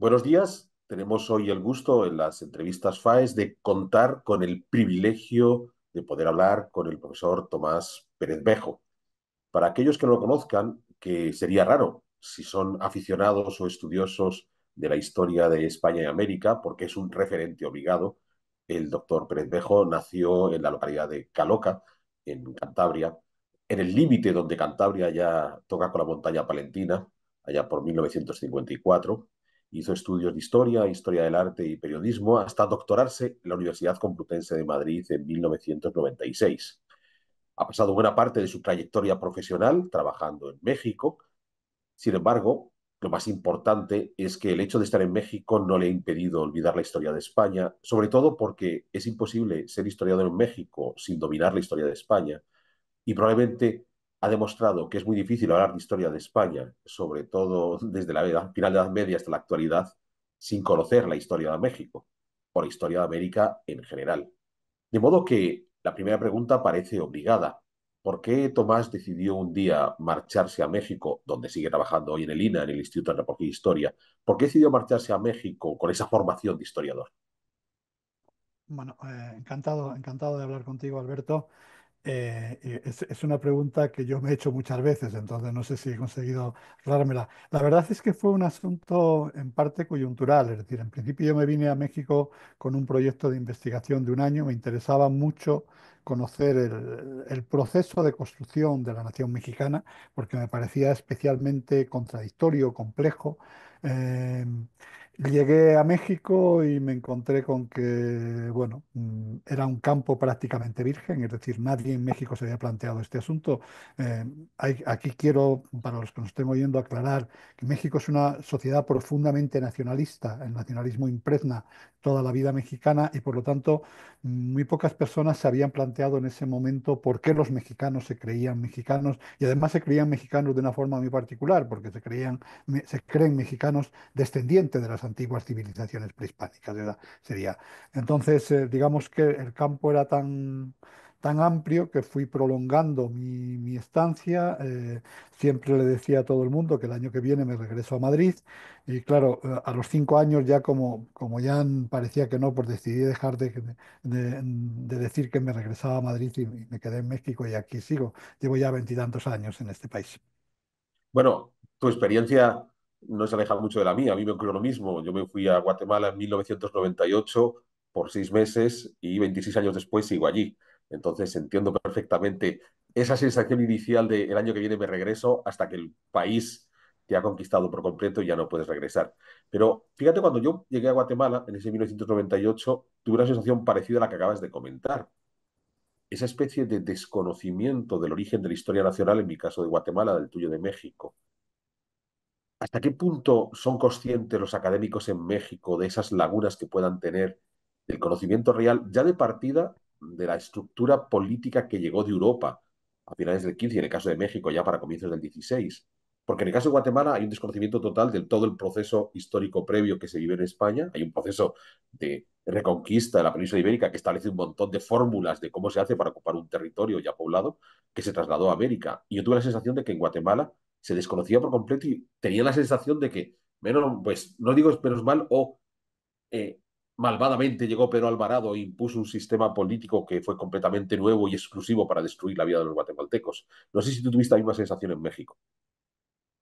Buenos días. Tenemos hoy el gusto en las entrevistas FAES de contar con el privilegio de poder hablar con el profesor Tomás Pérez Bejo. Para aquellos que no lo conozcan, que sería raro si son aficionados o estudiosos de la historia de España y América, porque es un referente obligado, el doctor Pérez Bejo nació en la localidad de Caloca, en Cantabria, en el límite donde Cantabria ya toca con la montaña palentina, allá por 1954 Hizo estudios de historia, historia del arte y periodismo hasta doctorarse en la Universidad Complutense de Madrid en 1996. Ha pasado buena parte de su trayectoria profesional trabajando en México. Sin embargo, lo más importante es que el hecho de estar en México no le ha impedido olvidar la historia de España, sobre todo porque es imposible ser historiador en México sin dominar la historia de España. Y probablemente ha demostrado que es muy difícil hablar de historia de España, sobre todo desde la final de la Edad Media hasta la actualidad, sin conocer la historia de México o la historia de América en general. De modo que la primera pregunta parece obligada. ¿Por qué Tomás decidió un día marcharse a México, donde sigue trabajando hoy en el INA, en el Instituto de Antropología e Historia? ¿Por qué decidió marcharse a México con esa formación de historiador? Bueno, eh, encantado, encantado de hablar contigo, Alberto. Eh, es, una pregunta que yo me he hecho muchas veces, entonces no sé si he conseguido rarmela La verdad es que fue un asunto en parte coyuntural, es decir, en principio yo me vine a México con un proyecto de investigación de un año, me interesaba mucho conocer el, proceso de construcción de la nación mexicana, porque me parecía especialmente contradictorio, complejo. Eh, Llegué a México y me encontré con que, bueno, mm, era un campo prácticamente virgen, es decir, nadie en México se había planteado este asunto. Eh, aquí quiero, para los que nos estén oyendo, aclarar que México es una sociedad profundamente nacionalista, el nacionalismo impregna toda la vida mexicana y por lo tanto muy pocas personas se habían planteado en ese momento por qué los mexicanos se creían mexicanos y además se creían mexicanos de una forma muy particular, porque se creían, se creen mexicanos descendientes de las antiguas civilizaciones prehispánicas. ¿verdad? Sería. Entonces, eh, digamos que el campo era tan, tan amplio que fui prolongando mi, estancia. Eh, siempre le decía a todo el mundo que el año que viene me regreso a Madrid. Y claro, eh, a los cinco años ya como, como ya parecía que no, pues decidí dejar de, de decir que me regresaba a Madrid y me quedé en México y aquí sigo. Llevo ya veintitantos años en este país. Bueno, tu experiencia no se aleja mucho de la mía. A mí me ocurrió lo mismo. Yo me fui a Guatemala en 1998 por seis meses y 26 años después sigo allí. Entonces entiendo perfectamente esa sensación inicial de el año que viene me regreso hasta que el país te ha conquistado por completo y ya no puedes regresar. Pero fíjate, cuando yo llegué a Guatemala en ese 1998, tuve una sensación parecida a la que acabas de comentar. Esa especie de desconocimiento del origen de la historia nacional, en mi caso de Guatemala, del tuyo de México. ¿Hasta qué punto son conscientes los académicos en México de esas lagunas que puedan tener el conocimiento real ya de partida de la estructura política que llegó de Europa a finales del 15 y en el caso de México ya para comienzos del 16? Porque en el caso de Guatemala hay un desconocimiento total de todo el proceso histórico previo que se vive en España. Hay un proceso de reconquista de la península ibérica que establece un montón de fórmulas de cómo se hace para ocupar un territorio ya poblado que se trasladó a América. Y yo tuve la sensación de que en Guatemala se desconocía por completo y tenía la sensación de que, menos, pues no digo menos mal o eh, malvadamente llegó Pedro Alvarado e impuso un sistema político que fue completamente nuevo y exclusivo para destruir la vida de los guatemaltecos. No sé si tú tuviste la misma sensación en México.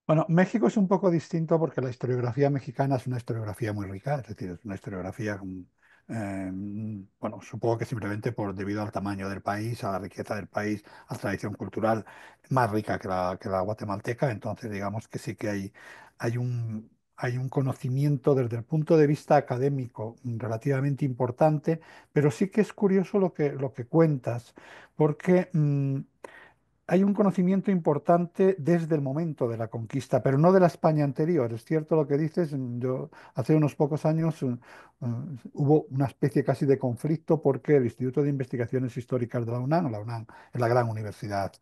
Bueno, México es un poco distinto porque la historiografía mexicana es una historiografía muy rica, es decir, es una historiografía con Em, bueno, supongo que simplemente por debido al tamaño del país, a la riqueza del país, a la tradición cultural más rica que la, que la guatemalteca, entonces digamos que sí que hay, hay un hay un conocimiento desde el punto de vista académico relativamente importante, pero sí que es curioso lo que, lo que cuentas, porque mm, hay un conocimiento importante desde el momento de la conquista, pero no de la España anterior. Es cierto lo que dices, mm, yo hace unos pocos años mm, mm, hubo una especie casi de conflicto porque el Instituto de Investigaciones Históricas de la UNAM, la UNAM es la gran universidad,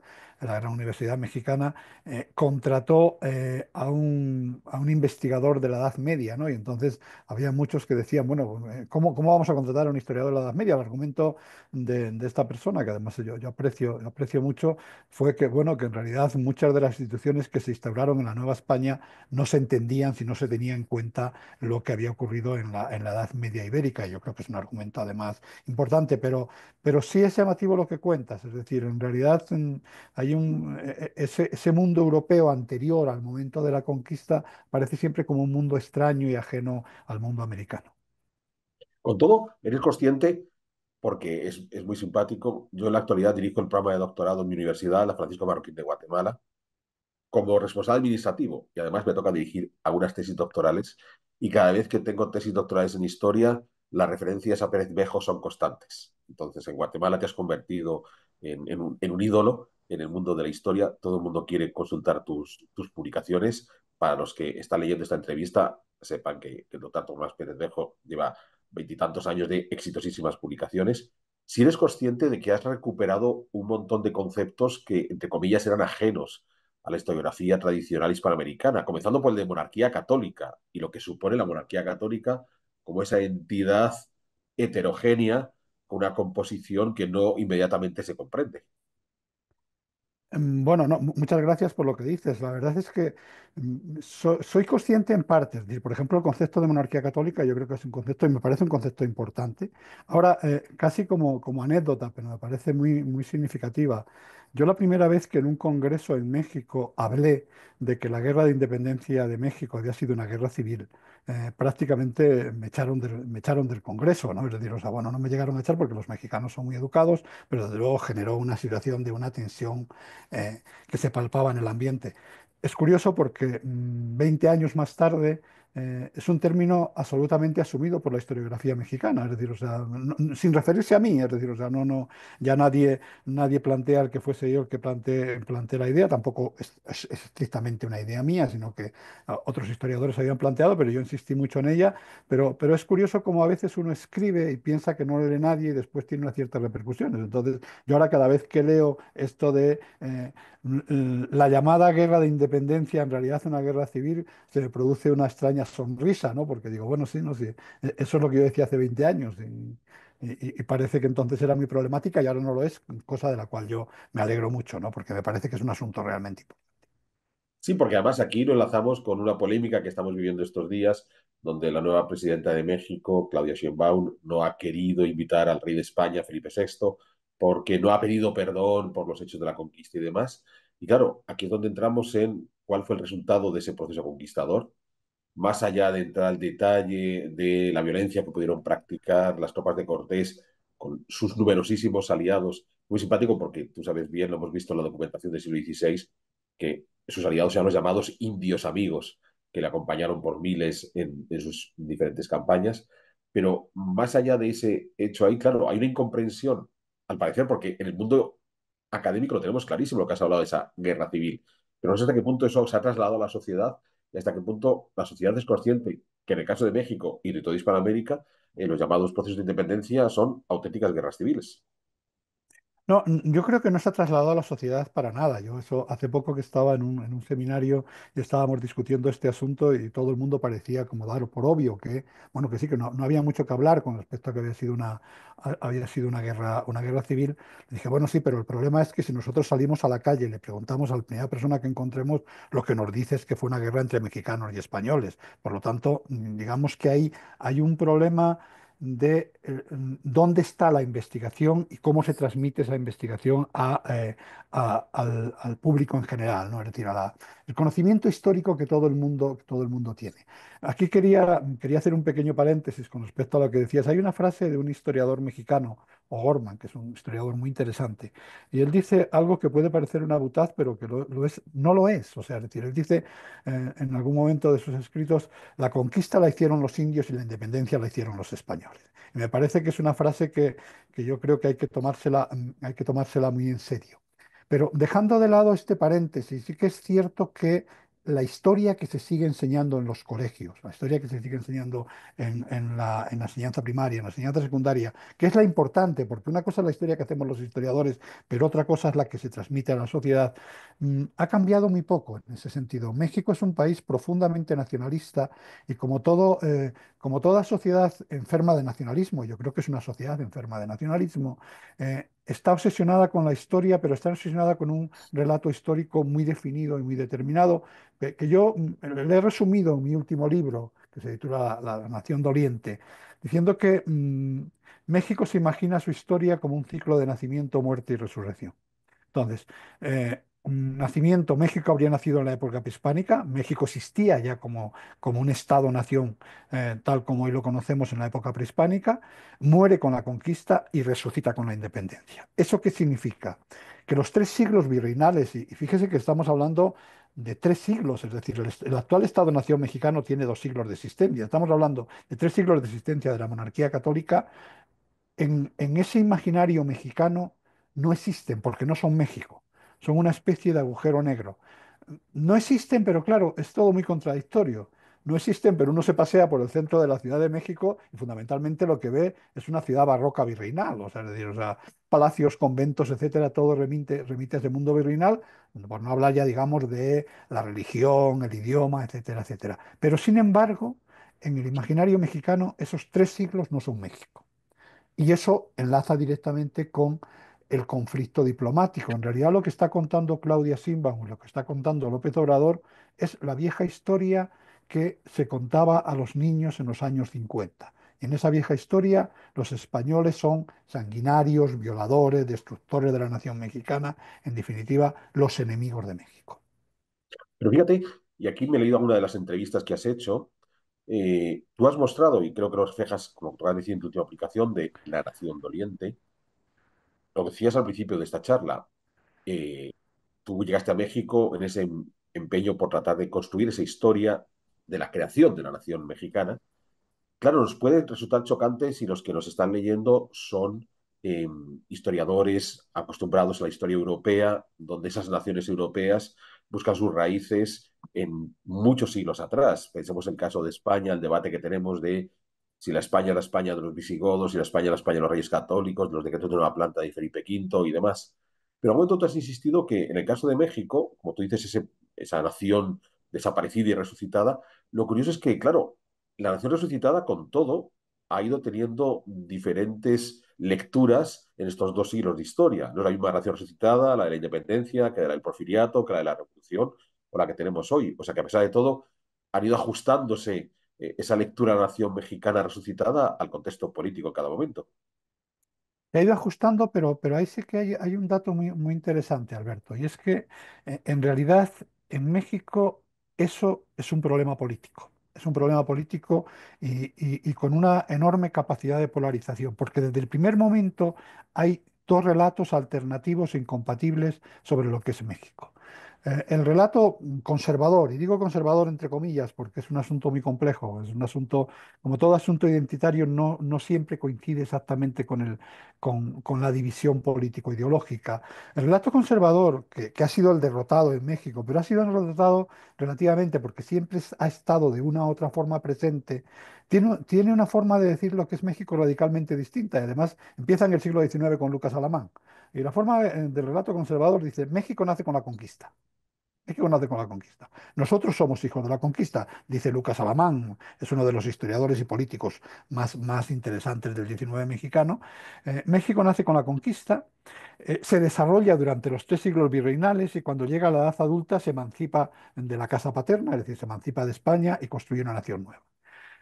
la gran universidad mexicana, eh, contrató eh, a, un, investigador de la Edad Media, ¿no? Y entonces había muchos que decían, bueno, eh, ¿cómo, vamos a contratar a un historiador de la Edad Media? El argumento de, esta persona, que además yo, yo aprecio, yo aprecio mucho, fue que, bueno, que en realidad muchas de las instituciones que se instauraron en la Nueva España no se entendían si no se tenía en cuenta lo que había ocurrido en la, en la Edad Media Ibérica. Yo creo que es un argumento además importante, pero, pero sí es llamativo lo que cuentas. Es decir, en realidad mm, hay un, e, e, ese mundo europeo anterior al momento de la conquista parece siempre como un mundo extraño y ajeno al mundo americano. Con todo, eres consciente porque es, muy simpático. Yo en la actualidad dirijo el programa de doctorado en mi universidad, la Francisco Marroquín de Guatemala, como responsable administrativo. Y además me toca dirigir algunas tesis doctorales. Y cada vez que tengo tesis doctorales en historia, las referencias a Pérez Bejo son constantes. Entonces, en Guatemala te has convertido en, un, ídolo en el mundo de la historia. Todo el mundo quiere consultar tus, tus publicaciones. Para los que están leyendo esta entrevista, sepan que, que el doctor Tomás Pérez Bejo lleva veintitantos años de exitosísimas publicaciones, si eres consciente de que has recuperado un montón de conceptos que, entre comillas, eran ajenos a la historiografía tradicional hispanoamericana, comenzando por el de monarquía católica y lo que supone la monarquía católica como esa entidad heterogénea con una composición que no inmediatamente se comprende. Em, bueno, muchas gracias por lo que dices. La verdad es que mm, soy consciente en partes. Por ejemplo, el concepto de monarquía católica yo creo que es un concepto y me parece un concepto importante. Ahora, eh, casi como, como anécdota, pero me parece muy, muy significativa. Yo la primera vez que en un congreso en México hablé de que la guerra de independencia de México había sido una guerra civil, eh, prácticamente me echaron, del, Congreso, ¿no? Es decir, o sea, bueno, no me llegaron a echar porque los mexicanos son muy educados, pero desde luego generó una situación de una tensión eh, que se palpaba en el ambiente. Es curioso porque 20 mm, años más tarde eh, es un término absolutamente asumido por la historiografía mexicana, es decir, o sea, sin referirse a mí, es decir, o sea, no, no, ya nadie, nadie plantea el que fuese yo el que planteé la idea, tampoco es, estrictamente una idea mía, sino que otros historiadores habían planteado, pero yo insistí mucho en ella, pero, pero es curioso como a veces uno escribe y piensa que no lo lee nadie y después tiene una cierta repercusiones. Entonces, yo ahora cada vez que leo esto de... Eh, la llamada guerra de independencia, en realidad una guerra civil, se le produce una extraña sonrisa, ¿no? Porque digo, bueno, sí, no sé, e-, eso es lo que yo decía hace 20 años. Y, parece que entonces era muy problemática y ahora no lo es, cosa de la cual yo me alegro mucho, ¿no? Porque me parece que es un asunto realmente importante. Sí, porque además aquí lo enlazamos con una polémica que estamos viviendo estos días, donde la nueva presidenta de México, Claudia Sheinbaum, no ha querido invitar al rey de España, Felipe VI, porque no ha pedido perdón por los hechos de la conquista y demás. Y claro, aquí es donde entramos en cuál fue el resultado de ese proceso conquistador, más allá de entrar al detalle de la violencia que pudieron practicar las tropas de Cortés con sus numerosísimos aliados. Muy simpático porque tú sabes bien, lo hemos visto en la documentación del siglo XVI, que sus aliados eran los llamados indios amigos, que le acompañaron por miles en, en sus diferentes campañas. Pero más allá de ese hecho ahí, claro, hay una incomprensión al parecer, porque en el mundo académico lo tenemos clarísimo lo que has hablado de esa guerra civil, pero no sé hasta qué punto eso se ha trasladado a la sociedad y hasta qué punto la sociedad es consciente que en el caso de México y de toda Hispanoamérica, eh, los llamados procesos de independencia son auténticas guerras civiles. No, yo creo que no se ha trasladado a la sociedad para nada. Yo eso hace poco que estaba en un, en un seminario y estábamos discutiendo este asunto y todo el mundo parecía como dar por obvio que, bueno, que sí, que no, había mucho que hablar con respecto a que había sido una, había sido una guerra, una guerra civil. Le dije, bueno, sí, pero el problema es que si nosotros salimos a la calle y le preguntamos a la primera persona que encontremos, lo que nos dice es que fue una guerra entre mexicanos y españoles. Por lo tanto, mm, digamos que hay, hay un problema de eh, dónde está la investigación y cómo se transmite esa investigación eh, al, público en general, ¿no? el conocimiento histórico que todo el mundo, todo el mundo tiene. Aquí quería, quería hacer un pequeño paréntesis con respecto a lo que decías. Hay una frase de un historiador mexicano Gorman, que es un historiador muy interesante. Y él dice algo que puede parecer una butaz, pero que lo, lo es, no lo es. O sea, él dice eh, en algún momento de sus escritos, la conquista la hicieron los indios y la independencia la hicieron los españoles. Y me parece que es una frase que, que yo creo que hay que, tomársela, hay que tomársela muy en serio. Pero dejando de lado este paréntesis, sí que es cierto que la historia que se sigue enseñando en los colegios, la historia que se sigue enseñando en, la, enseñanza primaria, en la enseñanza secundaria, que es la importante, porque una cosa es la historia que hacemos los historiadores, pero otra cosa es la que se transmite a la sociedad, mm, ha cambiado muy poco en ese sentido. México es un país profundamente nacionalista y como, todo, eh, como toda sociedad enferma de nacionalismo, yo creo que es una sociedad enferma de nacionalismo, eh, está obsesionada con la historia, pero está obsesionada con un relato histórico muy definido y muy determinado, que, yo mm, le he resumido en mi último libro, que se titula La, nación Nación Doliente, diciendo que mm, México se imagina su historia como un ciclo de nacimiento, muerte y resurrección. Entonces, eh, Mm, nacimiento, México habría nacido en la época prehispánica, México existía ya como, como un Estado-nación eh, tal como hoy lo conocemos en la época prehispánica, muere con la conquista y resucita con la independencia. ¿Eso qué significa? Que los tres siglos virreinales, y, fíjese que estamos hablando de tres siglos, es decir, el, actual Estado-nación mexicano tiene dos siglos de existencia, estamos hablando de tres siglos de existencia de la monarquía católica, en, en ese imaginario mexicano no existen porque no son México son una especie de agujero negro. No existen, pero claro, es todo muy contradictorio. No existen, pero uno se pasea por el centro de la Ciudad de México y fundamentalmente lo que ve es una ciudad barroca virreinal, o sea, palacios, conventos, etcétera, todo remite, remites de mundo virreinal, por no hablar ya, digamos, de la religión, el idioma, etcétera, etcétera. Pero sin embargo, en el imaginario mexicano, esos tres siglos no son México. Y eso enlaza directamente con el conflicto diplomático. En realidad lo que está contando Claudia y lo que está contando López Obrador, es la vieja historia que se contaba a los niños en los años 50. En esa vieja historia, los españoles son sanguinarios, violadores, destructores de la nación mexicana, en definitiva, los enemigos de México. Pero fíjate, y aquí me he leído alguna de las entrevistas que has hecho, eh, tú has mostrado, y creo que lo reflejas, como tú has decir en tu última aplicación, de la nación doliente, lo decías al principio de esta charla, eh, tú llegaste a México en ese em-, empeño por tratar de construir esa historia de la creación de la nación mexicana. Claro, nos puede resultar chocante si los que nos están leyendo son em, historiadores acostumbrados a la historia europea, donde esas naciones europeas buscan sus raíces en muchos siglos atrás. Pensemos en el caso de España, el debate que tenemos de si la España la España de los visigodos, si la España la España de los reyes católicos, de los decretos de la Planta de Felipe V y demás. Pero a un momento tú has insistido que en el caso de México, como tú dices, esa nación desaparecida y resucitada, lo curioso es que, claro, la nación resucitada con todo ha ido teniendo diferentes lecturas en estos dos siglos de historia. No es la misma nación resucitada, la de la independencia, que la del porfiriato, que la de la revolución, o la que tenemos hoy. O sea que a pesar de todo, han ido ajustándose eh, esa lectura de la nación mexicana resucitada al contexto político en cada momento. He ido ajustando, pero, pero ahí sí que hay, un dato muy, muy interesante, Alberto, y es que eh, en realidad en México eso es un problema político es un problema político y, y, con una enorme capacidad de polarización, porque desde el primer momento hay dos relatos alternativos e incompatibles sobre lo que es México. Eh, el relato conservador, y digo conservador entre comillas porque es un asunto muy complejo, es un asunto, como todo asunto identitario, no, no siempre coincide exactamente con, el, con, con la división político-ideológica. El relato conservador, que, que, ha sido el derrotado en México, pero ha sido el derrotado relativamente porque siempre ha estado de una u otra forma presente, tiene, tiene una forma de decir lo que es México radicalmente distinta, y además empieza en el siglo XIX con Lucas Alamán. Y la forma eh, del relato conservador dice, México nace con la conquista. México nace con la conquista? Nosotros somos hijos de la conquista, dice Lucas Alamán, es uno de los historiadores y políticos más, interesantes del XIX mexicano. Eh, México nace con la conquista, eh, se desarrolla durante los tres siglos virreinales y cuando llega a la edad adulta se emancipa de la casa paterna, es decir, se emancipa de España y construye una nación nueva.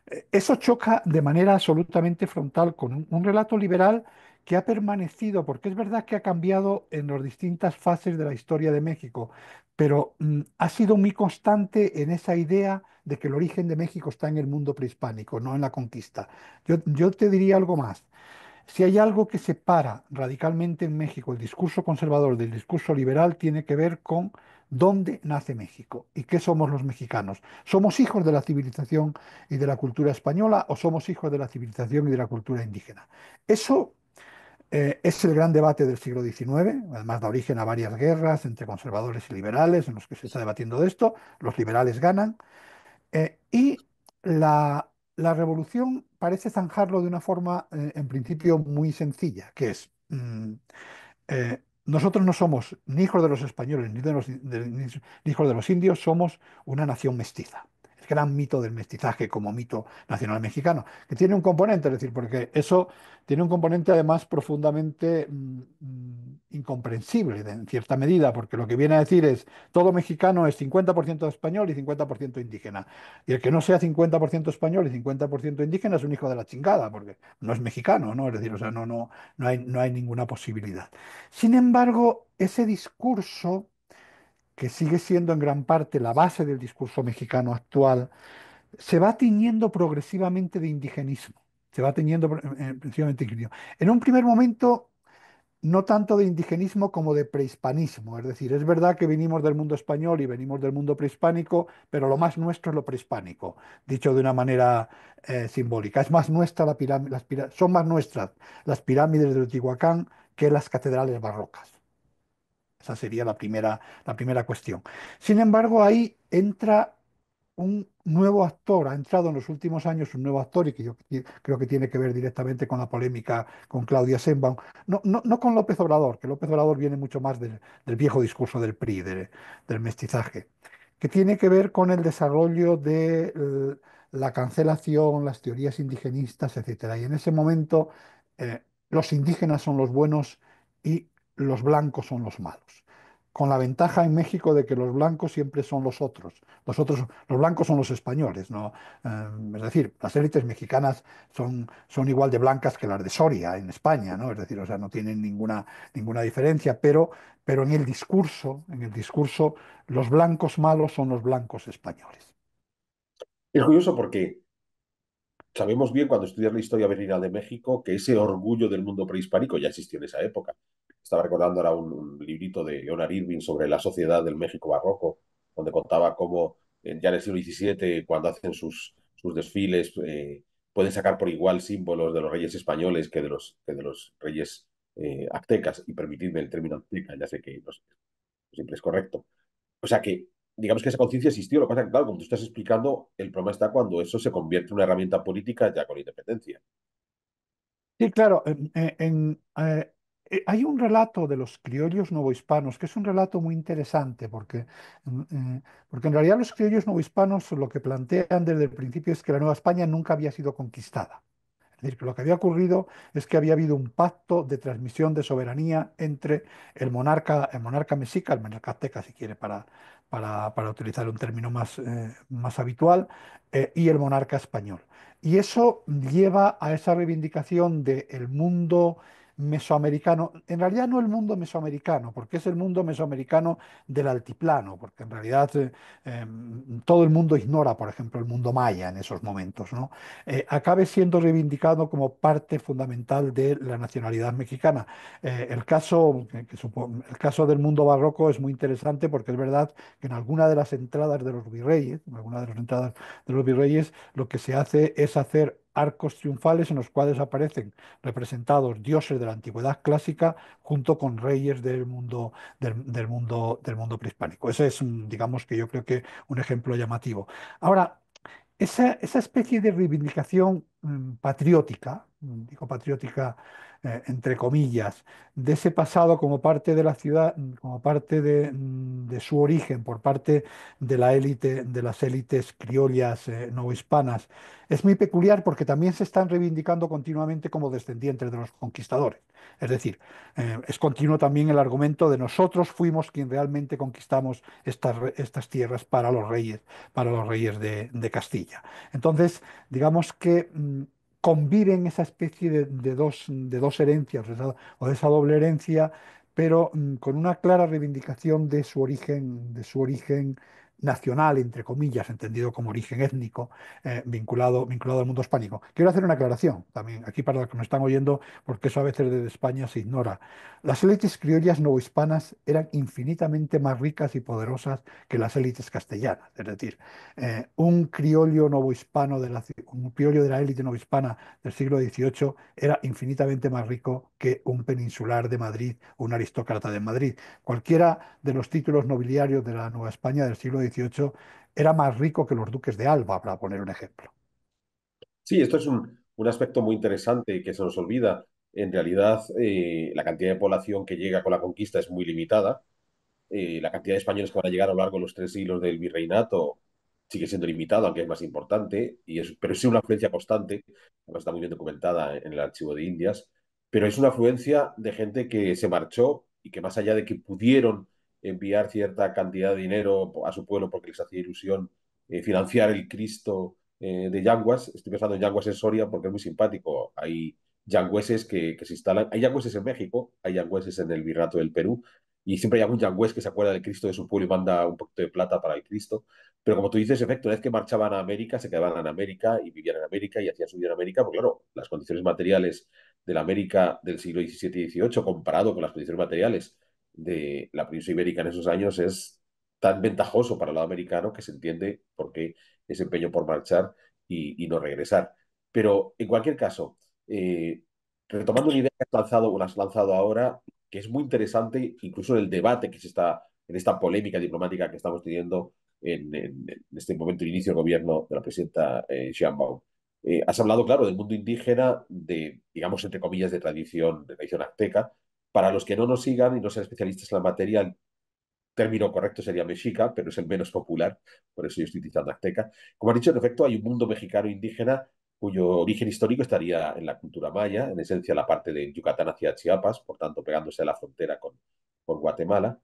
Eh, eso choca de manera absolutamente frontal con un relato liberal que ha permanecido, porque es verdad que ha cambiado en las distintas fases de la historia de México, pero mm, ha sido muy constante en esa idea de que el origen de México está en el mundo prehispánico, no en la conquista. Yo, yo te diría algo más. Si hay algo que separa radicalmente en México el discurso conservador del discurso liberal, tiene que ver con dónde nace México y qué somos los mexicanos. ¿Somos hijos de la civilización y de la cultura española o somos hijos de la civilización y de la cultura indígena? Eso eh, es el gran debate del siglo XIX, además da origen a varias guerras entre conservadores y liberales en los que se está debatiendo de esto, los liberales ganan, eh, y la, revolución parece zanjarlo de una forma eh, en principio muy sencilla, que es, mm, nosotros no somos ni hijos de los españoles ni, de los, hijos de los indios, somos una nación mestiza gran mito del mestizaje como mito nacional mexicano, que tiene un componente, es decir, porque eso tiene un componente además profundamente mm, incomprensible en cierta medida, porque lo que viene a decir es todo mexicano es 50% español y 50% indígena. Y el que no sea 50% español y 50% indígena es un hijo de la chingada, porque no es mexicano, ¿no? Es decir, o sea, no, no, no, hay, no hay ninguna posibilidad. Sin embargo, ese discurso que sigue siendo en gran parte la base del discurso mexicano actual, se va tiñendo progresivamente de indigenismo. Se va tiñendo eh, eh, progresivamente En un primer momento, no tanto de indigenismo como de prehispanismo. Es decir, es verdad que venimos del mundo español y venimos del mundo prehispánico, pero lo más nuestro es lo prehispánico, dicho de una manera eh, simbólica. Es más nuestra la las son más nuestras las pirámides de Teotihuacán que las catedrales barrocas. Esa sería la primera, la primera cuestión. Sin embargo, ahí entra un nuevo actor, ha entrado en los últimos años un nuevo actor y que yo creo que tiene que ver directamente con la polémica con Claudia senbaum no, no, con López Obrador, que López Obrador viene mucho más del, viejo discurso del PRI, del mestizaje, que tiene que ver con el desarrollo de eh, la cancelación, las teorías indigenistas, etc. Y en ese momento eh, los indígenas son los buenos y los blancos son los malos. Con la ventaja en México de que los blancos siempre son los otros. Los, otros, los blancos son los españoles, ¿no? Eh, es decir, las élites mexicanas son, son igual de blancas que las de Soria en España, ¿no? Es decir, o sea, no tienen ninguna, ninguna diferencia, pero, pero en el discurso, en el discurso, los blancos malos son los blancos españoles. Es curioso porque sabemos bien cuando estudias la historia venida de México que ese orgullo del mundo prehispánico ya existió en esa época. Estaba recordando ahora un, librito de Leonard Irving sobre la sociedad del México barroco, donde contaba cómo eh, ya en el siglo XVII, cuando hacen sus, sus desfiles, eh, pueden sacar por igual símbolos de los reyes españoles que de los, que de los reyes eh, aztecas, y permitidme el término azteca, ya sé que no, siempre es correcto. O sea que, digamos que esa conciencia existió, lo que pasa es que, claro, como tú estás explicando, el problema está cuando eso se convierte en una herramienta política ya con independencia. Sí, claro, en, eh, hay un relato de los criollos novohispanos que es un relato muy interesante porque, eh, porque en realidad los criollos novohispanos lo que plantean desde el principio es que la Nueva España nunca había sido conquistada. Es decir, que lo que había ocurrido es que había habido un pacto de transmisión de soberanía entre el monarca, el monarca mexica, el monarca azteca si quiere, para, para, utilizar un término más, eh, más habitual, y el monarca español. Y eso lleva a esa reivindicación del mundo mesoamericano, en realidad no el mundo mesoamericano, porque es el mundo mesoamericano del altiplano, porque en realidad eh, em, todo el mundo ignora, por ejemplo, el mundo maya en esos momentos, ¿no? Eh, acabe siendo reivindicado como parte fundamental de la nacionalidad mexicana. Eh, el, caso, que, el caso del mundo barroco es muy interesante porque es verdad que en alguna de las entradas de los virreyes, en alguna de las entradas de los virreyes, lo que se hace es hacer arcos triunfales en los cuales aparecen representados dioses de la antigüedad clásica junto con reyes del mundo, del, mundo, del mundo prehispánico. Ese es, digamos que yo creo que un ejemplo llamativo. Ahora, esa, esa especie de reivindicación mm, patriótica, mm, digo patriótica eh, entre comillas, de ese pasado como parte de la ciudad, como parte de, mm, su origen, por parte de la élite, de las élites criollas eh, no hispanas, es muy peculiar porque también se están reivindicando continuamente como descendientes de los conquistadores. Es decir, eh, es continuo también el argumento de nosotros fuimos quien realmente conquistamos estas, estas tierras para los reyes, para los reyes de, de Castilla. Entonces, digamos que mm, conviven esa especie de, dos, herencias o de esa doble herencia, pero mm, con una clara reivindicación de su origen, de su origen nacional, entre comillas, entendido como origen étnico, eh, vinculado, vinculado al mundo hispánico. Quiero hacer una aclaración también aquí para los que nos están oyendo, porque eso a veces desde España se ignora. Las élites criollas novohispanas eran infinitamente más ricas y poderosas que las élites castellanas. Es decir, eh, un criollo novohispano, de la, un criollo de la élite novohispana del siglo XVIII era infinitamente más rico que un peninsular de Madrid, un aristócrata de Madrid. Cualquiera de los títulos nobiliarios de la Nueva España del siglo era más rico que los duques de Alba, para poner un ejemplo. Sí, esto es un, aspecto muy interesante que se nos olvida. En realidad, eh, la cantidad de población que llega con la conquista es muy limitada. Eh, la cantidad de españoles que van a llegar a lo largo de los tres siglos del virreinato sigue siendo limitada, aunque es más importante, y es, pero es una afluencia constante, está muy bien documentada en el Archivo de Indias, pero es una afluencia de gente que se marchó y que más allá de que pudieron enviar cierta cantidad de dinero a su pueblo porque les hacía ilusión eh, financiar el Cristo eh, de Yanguas. Estoy pensando en Yanguas en Soria porque es muy simpático. Hay yangueses que, se instalan, hay yangueses en México, hay yangueses en el Virrato del Perú, y siempre hay algún yangués que se acuerda del Cristo de su pueblo y manda un poquito de plata para el Cristo. Pero como tú dices, efecto, una vez que marchaban a América, se quedaban en América y vivían en América y hacían su vida en América, porque claro, las condiciones materiales de la América del siglo XVII y XVIII comparado con las condiciones materiales de la península ibérica en esos años es tan ventajoso para el lado americano que se entiende por qué ese empeño por marchar y, no regresar. Pero en cualquier caso, eh, retomando una idea que has lanzado, o has lanzado ahora, que es muy interesante, incluso en el debate que se está, en esta polémica diplomática que estamos teniendo en, este momento de inicio del gobierno de la presidenta eh, Sheinbaum. Eh, has hablado, claro, del mundo indígena, de, digamos, entre comillas, de tradición, de tradición azteca, para los que no nos sigan y no sean especialistas en la materia, el término correcto sería mexica, pero es el menos popular, por eso yo estoy utilizando azteca. Como ha dicho, en efecto, hay un mundo mexicano indígena cuyo origen histórico estaría en la cultura maya, en esencia la parte de Yucatán hacia Chiapas, por tanto pegándose a la frontera con, con Guatemala,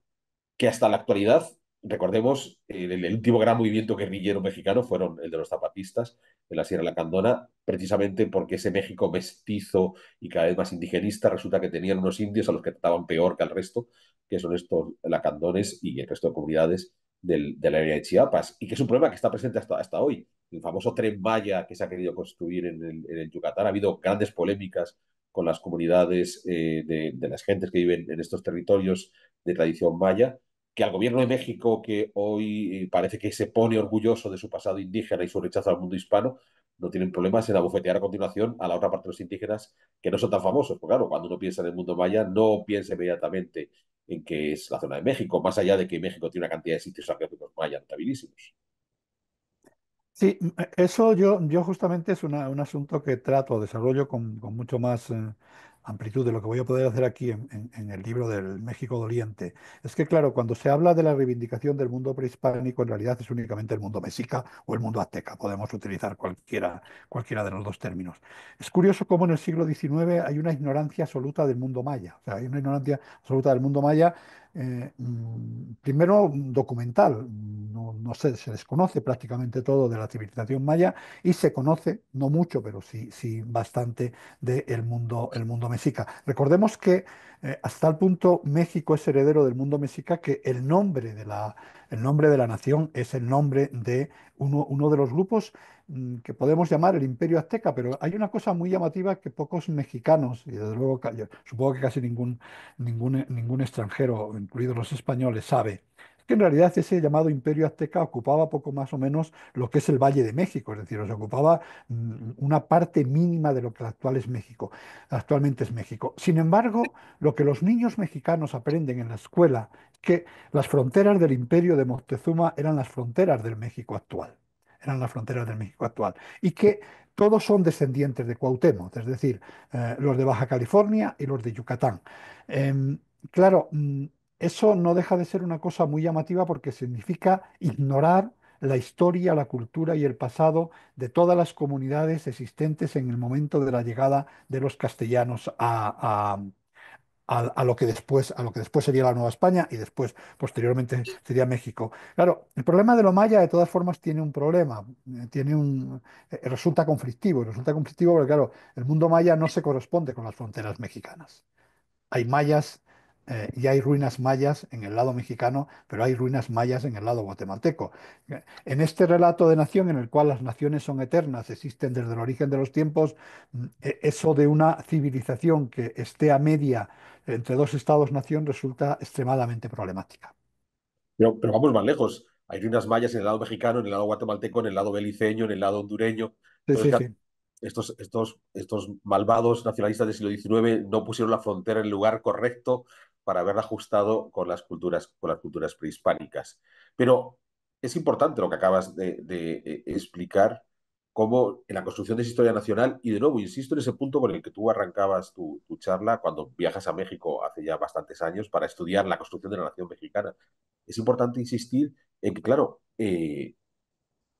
que hasta la actualidad recordemos, el, último gran movimiento guerrillero mexicano fueron el de los zapatistas en la Sierra Lacandona, precisamente porque ese México mestizo y cada vez más indigenista resulta que tenían unos indios a los que trataban peor que al resto, que son estos lacandones y el resto de comunidades del, del área de Chiapas, y que es un problema que está presente hasta, hasta hoy. El famoso tren Maya que se ha querido construir en el, Yucatán, ha habido grandes polémicas con las comunidades eh, de, de las gentes que viven en estos territorios de tradición maya, que al gobierno de México, que hoy eh, parece que se pone orgulloso de su pasado indígena y su rechazo al mundo hispano, no tienen problemas en abofetear a continuación a la otra parte de los indígenas que no son tan famosos. Porque claro, cuando uno piensa en el mundo maya, no piensa inmediatamente en que es la zona de México, más allá de que México tiene una cantidad de sitios arqueológicos maya notabilísimos. Sí, eso yo, yo justamente es un asunto que trato, desarrollo con, mucho más eh, amplitud de lo que voy a poder hacer aquí en, el libro del México Doliente. Es que, claro, cuando se habla de la reivindicación del mundo prehispánico, en realidad es únicamente el mundo mexica o el mundo azteca. Podemos utilizar cualquiera, cualquiera de los dos términos. Es curioso cómo en el siglo XIX hay una ignorancia absoluta del mundo maya. O sea, hay una ignorancia absoluta del mundo maya eh, mm, primero primero documental, mm, no, sé, se desconoce prácticamente todo de la civilización maya y se conoce, no mucho, pero sí, sí bastante del mundo, el mundo mexica. Recordemos que eh, hasta el punto México es heredero del mundo mexica que el nombre de la, el nombre de la nación es el nombre de uno, de los grupos mm, que podemos llamar el imperio azteca, pero hay una cosa muy llamativa que pocos mexicanos, y desde luego supongo que casi ningún, ningún, ningún extranjero, incluidos los españoles, sabe, que en realidad ese llamado imperio azteca ocupaba poco más o menos lo que es el Valle de México, es decir, ocupaba mm, una parte mínima de lo que actual es México, actualmente es México. Sin embargo, lo que los niños mexicanos aprenden en la escuela es que las fronteras del imperio de Moctezuma eran las fronteras del México actual, eran las fronteras del México actual, y que todos son descendientes de Cuauhtémoc, es decir, eh, los de Baja California y los de Yucatán. Em, claro, mm, eso no deja de ser una cosa muy llamativa porque significa ignorar la historia, la cultura y el pasado de todas las comunidades existentes en el momento de la llegada de los castellanos a, lo que después, a lo que después sería la Nueva España y después, posteriormente, sería México. Claro, el problema de lo maya, de todas formas, tiene un problema, eh, tiene un, eh, resulta conflictivo, resulta conflictivo porque, claro, el mundo maya no se corresponde con las fronteras mexicanas. Hay mayas eh, y hay ruinas mayas en el lado mexicano, pero hay ruinas mayas en el lado guatemalteco. Eh, en este relato de nación en el cual las naciones son eternas, existen desde el origen de los tiempos, mm, e, eso de una civilización que esté a media entre dos estados-nación resulta extremadamente problemática. Pero, vamos más lejos. Hay ruinas mayas en el lado mexicano, en el lado guatemalteco, en el lado beliceño, en el lado hondureño. Estos, estos, estos malvados nacionalistas del siglo XIX no pusieron la frontera en el lugar correcto, para haberla ajustado con las culturas, con las culturas prehispánicas. Pero es importante lo que acabas de, eh, explicar, cómo en la construcción de esa historia nacional, y de nuevo, insisto en ese punto con el que tú arrancabas tu, charla cuando viajas a México hace ya bastantes años para estudiar la construcción de la nación mexicana. Es importante insistir en que, claro, eh,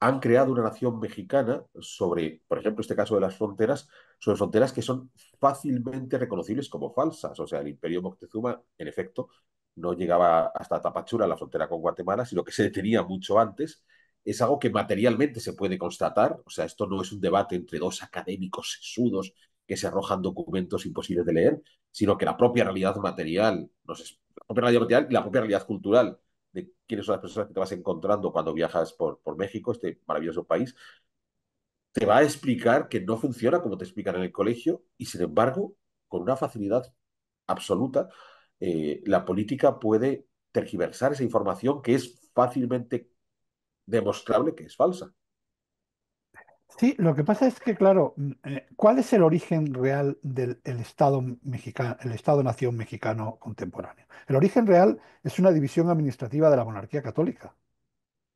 han creado una nación mexicana sobre, por ejemplo, este caso de las fronteras, sobre fronteras que son fácilmente reconocibles como falsas. O sea, el imperio Moctezuma, en efecto, no llegaba hasta Tapachula, la frontera con Guatemala, sino que se detenía mucho antes. Es algo que materialmente se puede constatar. O sea, esto no es un debate entre dos académicos sesudos que se arrojan documentos imposibles de leer, sino que la propia realidad material, y la propia realidad cultural de quiénes son las personas que te vas encontrando cuando viajas por, por México, este maravilloso país, te va a explicar que no funciona como te explican en el colegio y sin embargo, con una facilidad absoluta, eh, la política puede tergiversar esa información que es fácilmente demostrable que es falsa. Sí, lo que pasa es que, claro, mm, eh, ¿cuál es el origen real del Estado mexicano, el Estado-nación mexicano contemporáneo? El origen real es una división administrativa de la monarquía católica.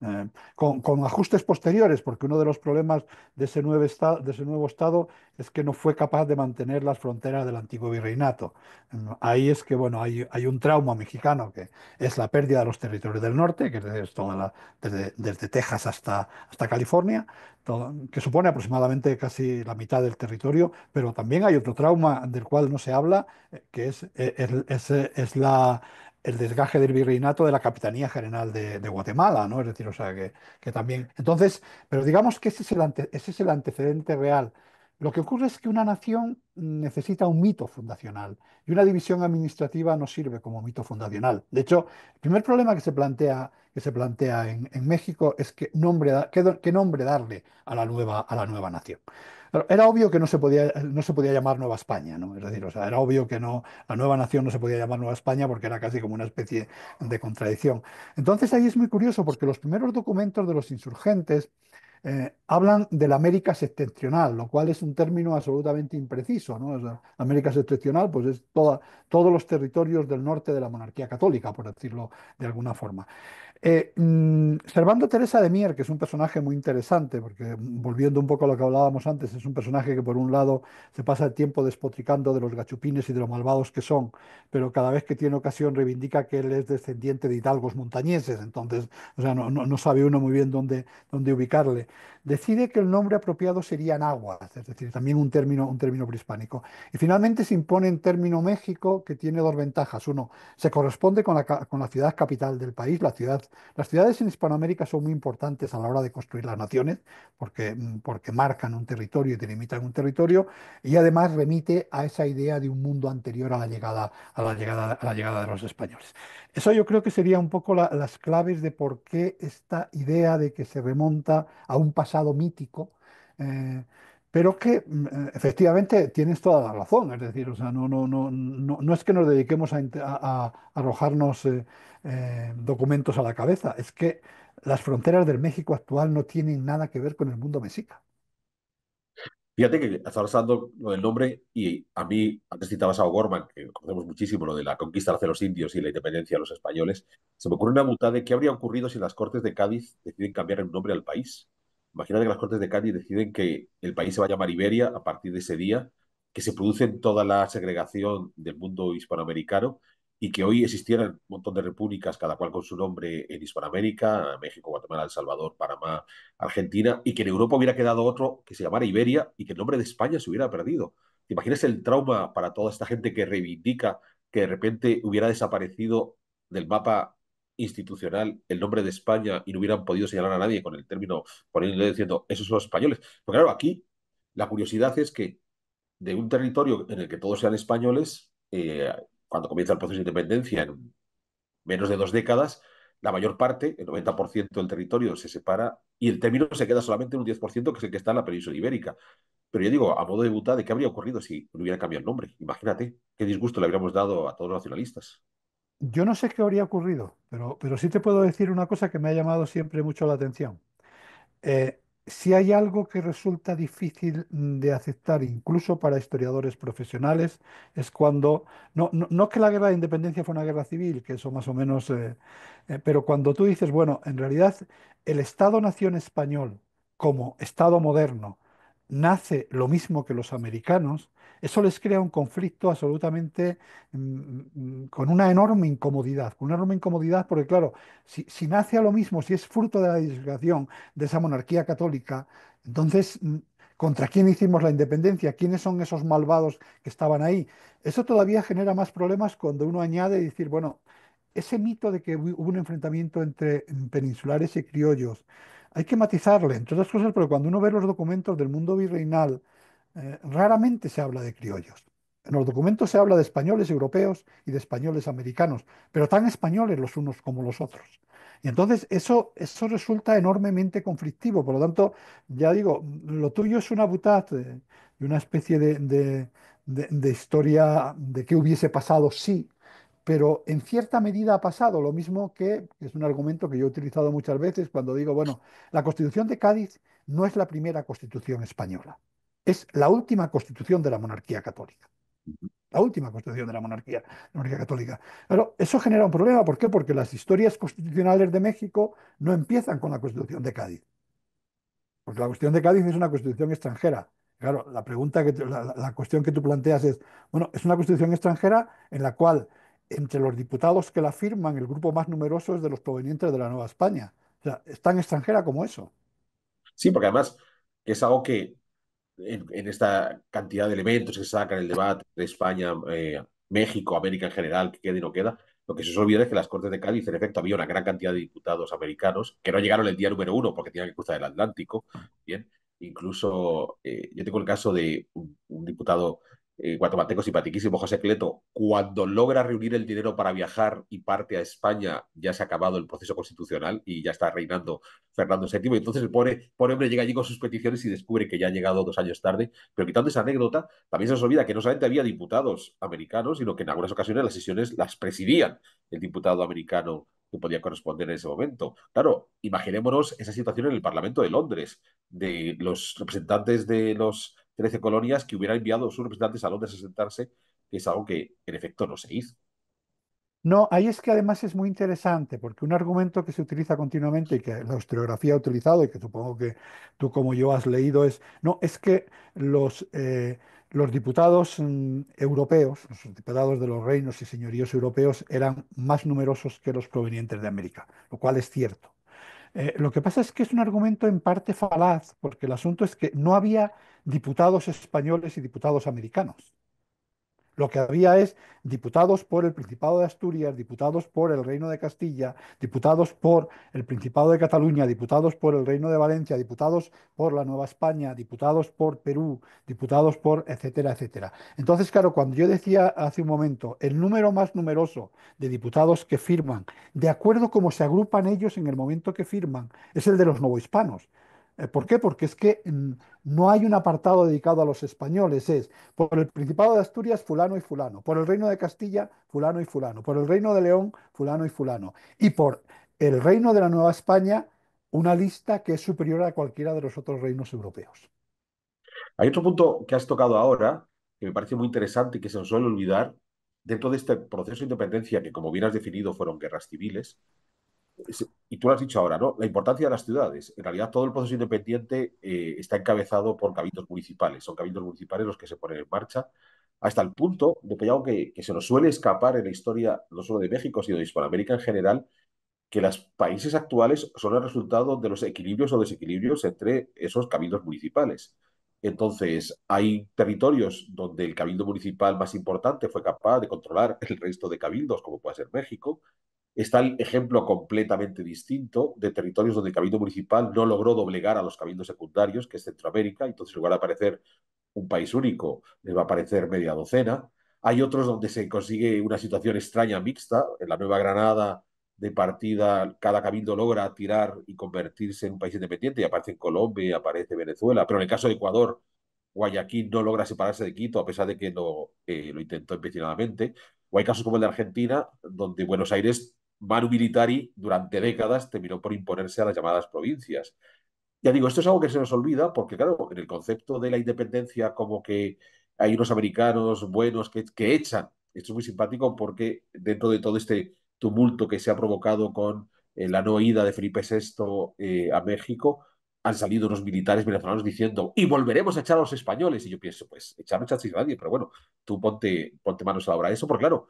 Eh, con, ajustes posteriores, porque uno de los problemas de ese, nuevo estado, de ese nuevo Estado es que no fue capaz de mantener las fronteras del antiguo virreinato. Ahí es que bueno, hay, hay un trauma mexicano, que es la pérdida de los territorios del norte, que es toda la, desde, Texas hasta, hasta California, que supone aproximadamente casi la mitad del territorio, pero también hay otro trauma del cual no se habla, eh, que es eh, la el desgaje del virreinato de la Capitanía General de, Guatemala, ¿no? Es decir, o sea, que, también... Entonces, pero digamos que ese es, el antecedente real. Lo que ocurre es que una nación necesita un mito fundacional y una división administrativa no sirve como mito fundacional. De hecho, el primer problema que se plantea, que se plantea en, México es que nombre, qué, nombre darle a la nueva, a la nueva nación. Era obvio que no se podía, no se podía llamar Nueva España, ¿no? Es decir, o sea, era obvio que no, la nueva nación no se podía llamar Nueva España porque era casi como una especie de contradicción. Entonces ahí es muy curioso porque los primeros documentos de los insurgentes eh, hablan de la América septentrional, lo cual es un término absolutamente impreciso. ¿no? América septentrional pues es toda, todos los territorios del norte de la monarquía católica, por decirlo de alguna forma. Eh, mm, Servando Teresa de Mier, que es un personaje muy interesante, porque mm, volviendo un poco a lo que hablábamos antes, es un personaje que por un lado se pasa el tiempo despotricando de los gachupines y de los malvados que son, pero cada vez que tiene ocasión reivindica que él es descendiente de hidalgos montañeses, entonces o sea, no, no sabe uno muy bien dónde, dónde ubicarle decide que el nombre apropiado sería Náhuatl, es decir, también un término, un término prehispánico. Y finalmente se impone en término México, que tiene dos ventajas. Uno, se corresponde con la, ciudad capital del país. La ciudad, las ciudades en Hispanoamérica son muy importantes a la hora de construir las naciones, porque, mm, porque marcan un territorio y delimitan un territorio, y además remite a esa idea de un mundo anterior a la llegada, a la llegada, a la llegada de los españoles. Eso yo creo que sería un poco las claves de por qué esta idea de que se remonta a un pasado mítico, eh, pero que mm, eh, efectivamente tienes toda la razón, es decir, o sea, no, no, no, no, es que nos dediquemos a, arrojarnos eh, documentos a la cabeza, es que las fronteras del México actual no tienen nada que ver con el mundo mexica. Fíjate que ahora, usando lo del nombre y a mí, antes citabas a Gorman que conocemos muchísimo lo de la conquista hacia los indios y la independencia de los españoles, se me ocurre una mutada de qué habría ocurrido si las Cortes de Cádiz deciden cambiar el nombre al país. Imagínate que las Cortes de Cádiz deciden que el país se va a llamar Iberia a partir de ese día, que se produce toda la segregación del mundo hispanoamericano y que hoy existieran un montón de repúblicas, cada cual con su nombre en Hispanoamérica, México, Guatemala, El Salvador, Panamá, Argentina, y que en Europa hubiera quedado otro que se llamara Iberia y que el nombre de España se hubiera perdido. ¿Te imaginas el trauma para toda esta gente que reivindica que de repente hubiera desaparecido del mapa institucional el nombre de España y no hubieran podido señalar a nadie con el término poniéndole diciendo esos son los españoles? Pero pues claro, aquí la curiosidad es que de un territorio en el que todos sean españoles, eh, cuando comienza el proceso de independencia, en menos de dos décadas, la mayor parte, el 90% del territorio se separa y el término se queda solamente en un 10% que es el que está en la península ibérica. Pero yo digo, a modo de buta, ¿de qué habría ocurrido si no hubiera cambiado el nombre? Imagínate, qué disgusto le habríamos dado a todos los nacionalistas. Yo no sé qué habría ocurrido, pero, pero sí te puedo decir una cosa que me ha llamado siempre mucho la atención. Eh, si hay algo que resulta difícil de aceptar, incluso para historiadores profesionales, es cuando, no, que la guerra de independencia fue una guerra civil, que eso más o menos, eh, eh, pero cuando tú dices, bueno, en realidad el Estado-Nación español como Estado moderno, nace lo mismo que los americanos, eso les crea un conflicto absolutamente mm, mm, mm, con una enorme incomodidad, con una enorme incomodidad porque claro, si, nace a lo mismo, si es fruto de la disgregación de esa monarquía católica, entonces ¿Contra quién hicimos la independencia? ¿Quiénes son esos malvados que estaban ahí? Eso todavía genera más problemas cuando uno añade y decir, bueno, ese mito de que hubo un enfrentamiento entre peninsulares y criollos, hay que matizarle, entre otras cosas, porque cuando uno ve los documentos del mundo virreinal, eh, raramente se habla de criollos. En los documentos se habla de españoles europeos y de españoles americanos, pero tan españoles los unos como los otros. Y entonces eso, eso resulta enormemente conflictivo. Por lo tanto, ya digo, lo tuyo es una butad eh, y una especie de, de, de historia de qué hubiese pasado si pero en cierta medida ha pasado lo mismo que, es un argumento que yo he utilizado muchas veces cuando digo, bueno, la Constitución de Cádiz no es la primera Constitución española, es la última Constitución de la monarquía católica. La última constitución de la monarquía, monarquía católica. Pero eso genera un problema. ¿Por qué? Porque las historias constitucionales de México no empiezan con la constitución de Cádiz. Porque la Constitución de Cádiz es una constitución extranjera. Claro, la pregunta que la cuestión que tú planteas es, bueno, es una constitución extranjera en la cual entre los diputados que la firman, el grupo más numeroso es de los provenientes de la Nueva España. O sea, es tan extranjera como eso. Sí, porque además que es algo que en, esta cantidad de elementos que sacan el debate de España, eh, México, América en general, que quede y no queda, lo que se olvida es que las Cortes de Cádiz, en efecto, había una gran cantidad de diputados americanos que no llegaron el día número uno porque tenían que cruzar el Atlántico. Ah. Bien, incluso eh, yo tengo el caso de un diputado eh, guatemaltecos simpatiquísimo, José Cleto, cuando logra reunir el dinero para viajar y parte a España, ya se ha acabado el proceso constitucional y ya está reinando Fernando VII. Entonces el pobre, hombre llega allí con sus peticiones y descubre que ya ha llegado dos años tarde. Pero quitando esa anécdota, también se nos olvida que no solamente había diputados americanos, sino que en algunas ocasiones las sesiones las presidían el diputado americano que podía corresponder en ese momento. Claro, imaginémonos esa situación en el Parlamento de Londres, de los representantes de los trece colonias que hubiera enviado a sus representantes a Londres a sentarse, que es algo que en efecto no se hizo. No, ahí es que además es muy interesante, porque un argumento que se utiliza continuamente y que la historiografía ha utilizado y que supongo que tú como yo has leído es, no, es que los, eh, diputados mm, europeos, los diputados de los reinos y señoríos europeos eran más numerosos que los provenientes de América, lo cual es cierto. Eh, lo que pasa es que es un argumento en parte falaz, porque el asunto es que no había diputados españoles y diputados americanos. Lo que había es diputados por el Principado de Asturias, diputados por el Reino de Castilla, diputados por el Principado de Cataluña, diputados por el Reino de Valencia, diputados por la Nueva España, diputados por Perú, diputados por etcétera, etcétera. Entonces, claro, cuando yo decía hace un momento el número más numeroso de diputados que firman, de acuerdo como se agrupan ellos en el momento que firman, es el de los novohispanos. Eh, ¿Por qué? Porque es que mm, no hay un apartado dedicado a los españoles. Es por el Principado de Asturias, fulano y fulano. Por el Reino de Castilla, fulano y fulano. Por el Reino de León, fulano y fulano. Y por el Reino de la Nueva España, una lista que es superior a cualquiera de los otros reinos europeos. Hay otro punto que has tocado ahora, que me parece muy interesante y que se nos suele olvidar, dentro de este proceso de independencia, que como bien has definido fueron guerras civiles, y tú lo has dicho ahora, ¿no? La importancia de las ciudades. En realidad, todo el proceso independiente eh, está encabezado por cabildos municipales. Son cabildos municipales los que se ponen en marcha hasta el punto de que, que se nos suele escapar en la historia, no solo de México, sino de Hispanoamérica en general, que los países actuales son el resultado de los equilibrios o desequilibrios entre esos cabildos municipales. Entonces, hay territorios donde el cabildo municipal más importante fue capaz de controlar el resto de cabildos, como puede ser México, Está el ejemplo completamente distinto de territorios donde el cabildo municipal no logró doblegar a los cabildos secundarios, que es Centroamérica, entonces en lugar de aparecer un país único, les va a aparecer media docena. Hay otros donde se consigue una situación extraña mixta. En la Nueva Granada, de partida, cada cabildo logra tirar y convertirse en un país independiente, y aparece en Colombia, y aparece Venezuela. Pero en el caso de Ecuador, Guayaquil no logra separarse de Quito, a pesar de que no, eh, lo intentó empecinadamente. O hay casos como el de Argentina, donde Buenos Aires Manu Militari durante décadas terminó por imponerse a las llamadas provincias. Ya digo, esto es algo que se nos olvida porque, claro, en el concepto de la independencia como que hay unos americanos buenos que, echan. Esto es muy simpático porque dentro de todo este tumulto que se ha provocado con eh, la no ida de Felipe VI eh, a México, han salido unos militares venezolanos diciendo y volveremos a echar a los españoles. Y yo pienso, pues echar no echas a nadie, pero bueno, tú ponte, ponte manos a la obra eso, porque claro,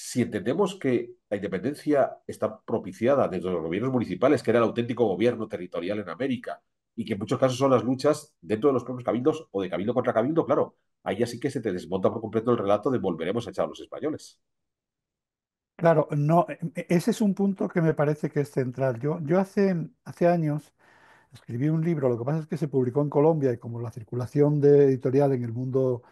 si entendemos que la independencia está propiciada desde los gobiernos municipales, que era el auténtico gobierno territorial en América, y que en muchos casos son las luchas dentro de los propios cabildos o de cabildo contra cabildo, claro, ahí sí que se te desmonta por completo el relato de volveremos a echar a los españoles. Claro, no, e, e, ese es un punto que me parece que es central. Yo, yo hace años escribí un libro, lo que pasa es que se publicó en Colombia y como la circulación de editorial en el mundo,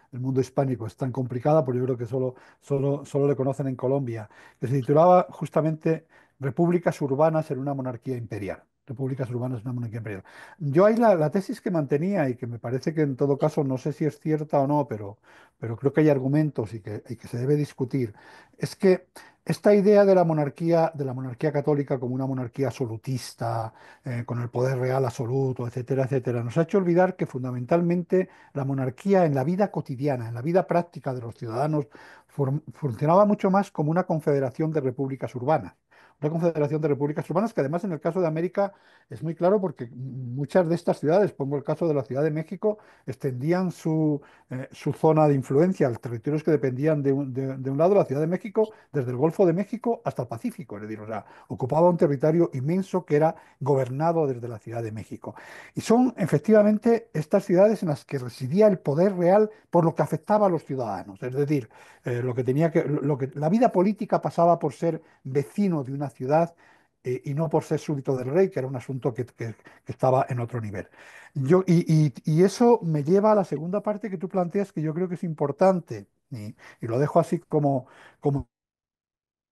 hispánico es tan complicada, porque yo creo que solo, solo, solo le conocen en Colombia, que se titulaba justamente Repúblicas urbanas en una monarquía imperial repúblicas urbanas en una monarquía imperial. Yo ahí la, tesis que mantenía y que me parece que en todo caso no sé si es cierta o no, pero, pero creo que hay argumentos y que, se debe discutir, es que esta idea de la monarquía, de la monarquía católica como una monarquía absolutista, eh, con el poder real absoluto, etcétera, etcétera, nos ha hecho olvidar que fundamentalmente la monarquía en la vida cotidiana, en la vida práctica de los ciudadanos, funcionaba mucho más como una confederación de repúblicas urbanas la confederación de repúblicas urbanas, que además en el caso de América es muy claro porque muchas de estas ciudades, pongo el caso de la Ciudad de México, extendían su, eh, zona de influencia, los territorios que dependían de un, de, de lado, la Ciudad de México, desde el Golfo de México hasta el Pacífico, es decir, o ocupaba un territorio inmenso que era gobernado desde la Ciudad de México. Y son efectivamente estas ciudades en las que residía el poder real por lo que afectaba a los ciudadanos, es decir, eh, lo que tenía que, lo que, la vida política pasaba por ser vecino de una ciudad eh, y no por ser súbdito del rey, que era un asunto que, estaba en otro nivel. Yo, y, eso me lleva a la segunda parte que tú planteas, que yo creo que es importante, y, lo dejo así como, como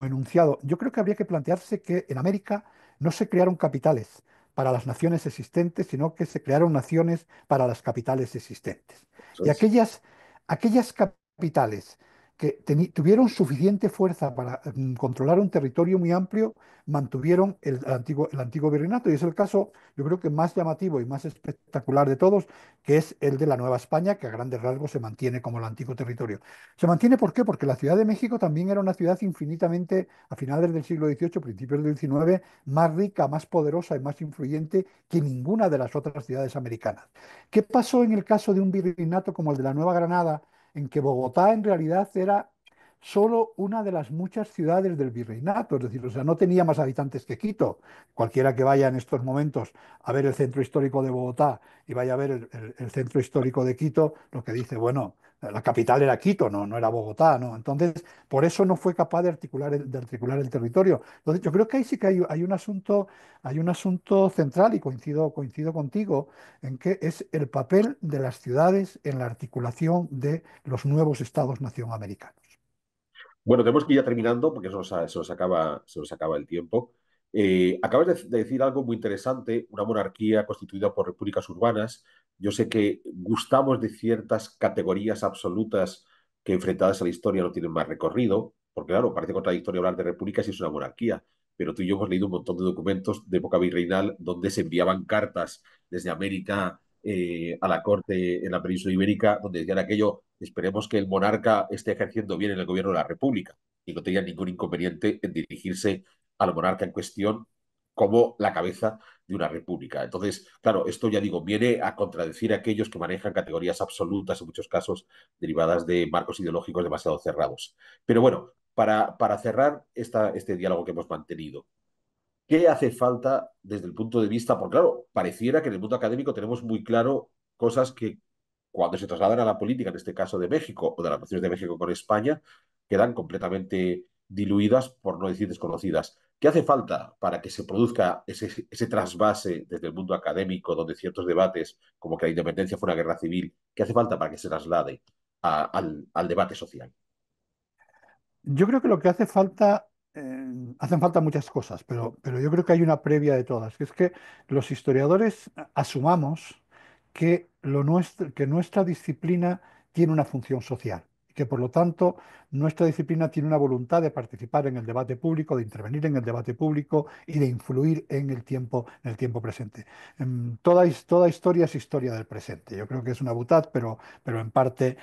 enunciado. Yo creo que habría que plantearse que en América no se crearon capitales para las naciones existentes, sino que se crearon naciones para las capitales existentes. y aquellas, aquellas capitales que tuvieron suficiente fuerza para mm, controlar un territorio muy amplio, mantuvieron el, antiguo, el antiguo virreinato. Y es el caso, yo creo que más llamativo y más espectacular de todos, que es el de la Nueva España, que a grandes rasgos se mantiene como el antiguo territorio. ¿Se mantiene por qué? Porque la Ciudad de México también era una ciudad infinitamente, a finales del siglo XVIII, principios del XIX, más rica, más poderosa y más influyente que ninguna de las otras ciudades americanas. ¿Qué pasó en el caso de un virreinato como el de la Nueva Granada? en que Bogotá en realidad era solo una de las muchas ciudades del virreinato, es decir, o sea, no tenía más habitantes que Quito. Cualquiera que vaya en estos momentos a ver el centro histórico de Bogotá y vaya a ver el, centro histórico de Quito, lo que dice, bueno, la capital era Quito, no, no era Bogotá, ¿no? Entonces, por eso no fue capaz de articular el, territorio. Entonces, yo creo que ahí sí que hay, un, asunto, central, y coincido, coincido contigo, en que es el papel de las ciudades en la articulación de los nuevos estados-nación americanos. Bueno, tenemos que ir ya terminando porque se nos, se acaba, se nos acaba el tiempo. Eh, acabas de, decir algo muy interesante, una monarquía constituida por repúblicas urbanas. Yo sé que gustamos de ciertas categorías absolutas que enfrentadas a la historia no tienen más recorrido, porque claro, parece contradictorio hablar de repúblicas si es una monarquía, pero tú y yo hemos leído un montón de documentos de época virreinal donde se enviaban cartas desde América eh, a la corte en la península ibérica, donde decían aquello, Esperemos que el monarca esté ejerciendo bien en el gobierno de la República y no tenga ningún inconveniente en dirigirse al monarca en cuestión como la cabeza de una república. Entonces, claro, esto ya digo, viene a contradecir a aquellos que manejan categorías absolutas, en muchos casos derivadas de marcos ideológicos demasiado cerrados. Pero bueno, para, para cerrar esta, este diálogo que hemos mantenido, ¿qué hace falta desde el punto de vista? Porque claro, pareciera que en el mundo académico tenemos muy claro cosas que cuando se trasladan a la política, en este caso de México o de las relaciones de México con España, quedan completamente diluidas, por no decir desconocidas. ¿Qué hace falta para que se produzca ese, trasvase desde el mundo académico, donde ciertos debates, como que la independencia fue una guerra civil, ¿qué hace falta para que se traslade al, debate social? Yo creo que lo que hace falta, eh, hacen falta muchas cosas, pero, pero yo creo que hay una previa de todas, que es que los historiadores asumamos que, nuestra disciplina tiene una función social y que por lo tanto nuestra disciplina tiene una voluntad de participar en el debate público, de intervenir en el debate público y de influir en el tiempo, en el tiempo presente. Em, toda, historia es historia del presente. Yo creo que es una butad, pero, en, parte,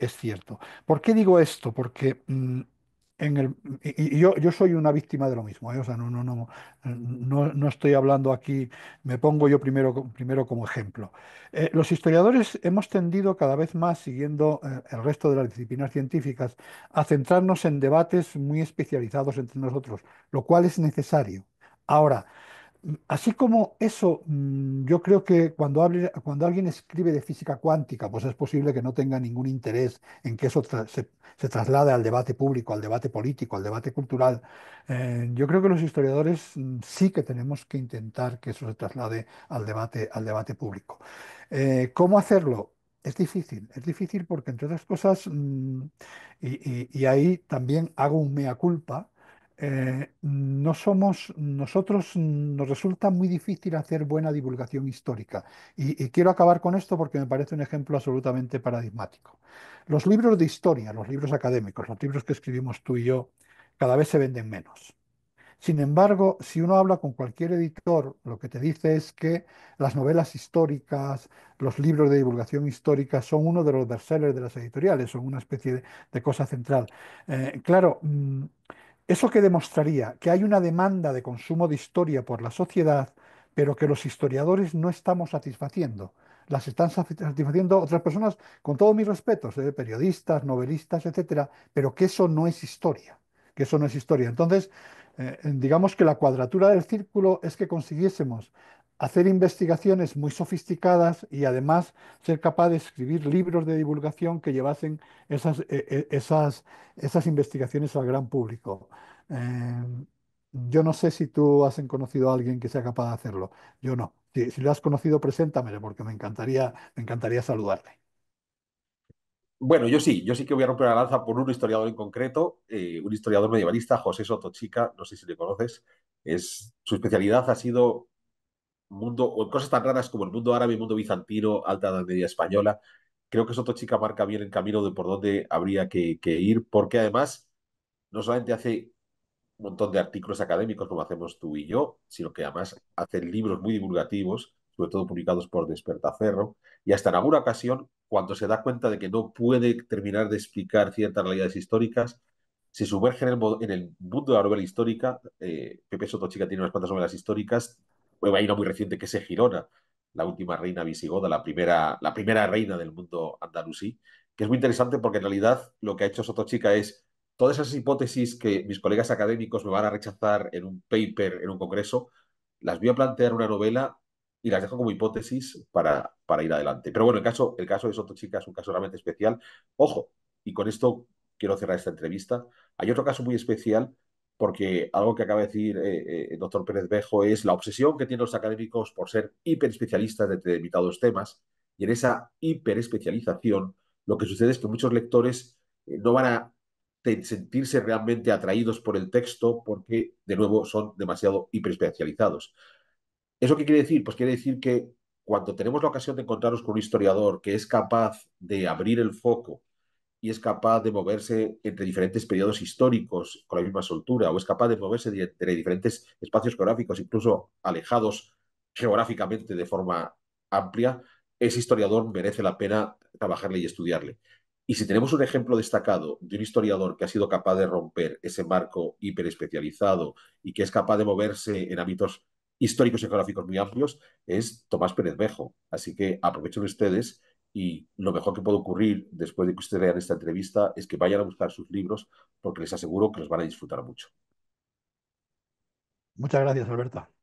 es cierto. ¿Por qué digo esto? Porque mm, y, yo, soy una víctima de lo mismo, ¿eh? o sea, no, no, no, no, no estoy hablando aquí, me pongo yo primero, primero como ejemplo. Eh, los historiadores hemos tendido cada vez más, siguiendo eh, el resto de las disciplinas científicas, a centrarnos en debates muy especializados entre nosotros, lo cual es necesario. Ahora, así como eso, mm, yo creo que cuando, alguien escribe de física cuántica, pues es posible que no tenga ningún interés en que eso se, traslade al debate público, al debate político, al debate cultural. Eh, yo creo que los historiadores mm, sí que tenemos que intentar que eso se traslade al debate, al debate público. Eh, ¿Cómo hacerlo? Es difícil, es difícil porque entre otras cosas, mm, y ahí también hago un mea culpa, eh, no somos, nosotros nos resulta muy difícil hacer buena divulgación histórica. Y, quiero acabar con esto porque me parece un ejemplo absolutamente paradigmático. Los libros de historia, los libros académicos, los libros que escribimos tú y yo, cada vez se venden menos. Sin embargo, si uno habla con cualquier editor, lo que te dice es que las novelas históricas, los libros de divulgación histórica son uno de los bestsellers de las editoriales, son una especie de, cosa central. Eh, claro, mm, eso que demostraría que hay una demanda de consumo de historia por la sociedad, pero que los historiadores no estamos satisfaciendo. Las están satisfaciendo otras personas, con todo mi respeto, ¿eh? periodistas, novelistas, etcétera, pero que eso no es historia. Que eso no es historia. Entonces, eh, digamos que la cuadratura del círculo es que consiguiésemos hacer investigaciones muy sofisticadas y además ser capaz de escribir libros de divulgación que llevasen esas, eh, eh, esas, esas investigaciones al gran público. Eh, yo no sé si tú has conocido a alguien que sea capaz de hacerlo. Yo no. Si, lo has conocido, preséntamelo porque me encantaría, me encantaría saludarle. Bueno, yo sí, yo sí que voy a romper la lanza por un historiador en concreto, un historiador medievalista, José Soto Chica. no sé si le conoces. Es, su especialidad ha sido mundo, o cosas tan raras como el mundo árabe, el mundo bizantino, alta edad española. Creo que Soto Chica marca bien el camino de por dónde habría que, ir, porque además no solamente hace un montón de artículos académicos como hacemos tú y yo, sino que además hace libros muy divulgativos, sobre todo publicados por Despertaferro, y hasta en alguna ocasión, cuando se da cuenta de que no puede terminar de explicar ciertas realidades históricas, se sumerge en el, mundo de la novela histórica. Eh, Pepe Soto Chica tiene unas cuantas novelas históricas, hay una muy reciente que es Girona, la última reina visigoda, la primera, la primera reina del mundo andalusí, que es muy interesante porque en realidad lo que ha hecho Sotochica es todas esas hipótesis que mis colegas académicos me van a rechazar en un paper, en un congreso, las voy a plantear una novela y las dejo como hipótesis para, para ir adelante. Pero bueno, el caso, el caso de Sotochica es un caso realmente especial. Ojo, y con esto quiero cerrar esta entrevista. Hay otro caso muy especial porque algo que acaba de decir el eh, eh, doctor Pérez Bejo es la obsesión que tienen los académicos por ser hiperespecialistas de determinados temas, y en esa hiperespecialización lo que sucede es que muchos lectores eh, no van a sentirse realmente atraídos por el texto porque, de nuevo, son demasiado hiperespecializados. ¿Eso qué quiere decir? Pues quiere decir que cuando tenemos la ocasión de encontrarnos con un historiador que es capaz de abrir el foco y es capaz de moverse entre diferentes periodos históricos con la misma soltura, o es capaz de moverse entre diferentes espacios geográficos, incluso alejados geográficamente de forma amplia, ese historiador merece la pena trabajarle y estudiarle. Y si tenemos un ejemplo destacado de un historiador que ha sido capaz de romper ese marco hiperespecializado y que es capaz de moverse en ámbitos históricos y geográficos muy amplios, es Tomás Pérez Bejo. Así que aprovechen ustedes y lo mejor que puede ocurrir después de que ustedes vean esta entrevista es que vayan a buscar sus libros porque les aseguro que los van a disfrutar mucho. Muchas gracias, Alberta.